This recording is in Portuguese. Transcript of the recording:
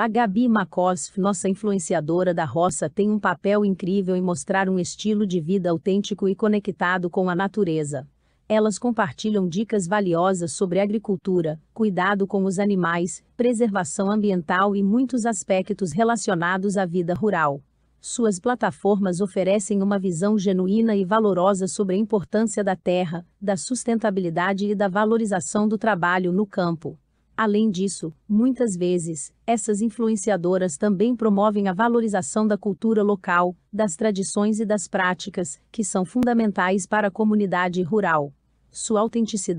A Gabi Makosf, nossa influenciadora da roça, tem um papel incrível em mostrar um estilo de vida autêntico e conectado com a natureza. Elas compartilham dicas valiosas sobre agricultura, cuidado com os animais, preservação ambiental e muitos aspectos relacionados à vida rural. Suas plataformas oferecem uma visão genuína e valorosa sobre a importância da terra, da sustentabilidade e da valorização do trabalho no campo. Além disso, muitas vezes, essas influenciadoras também promovem a valorização da cultura local, das tradições e das práticas, que são fundamentais para a comunidade rural. Sua autenticidade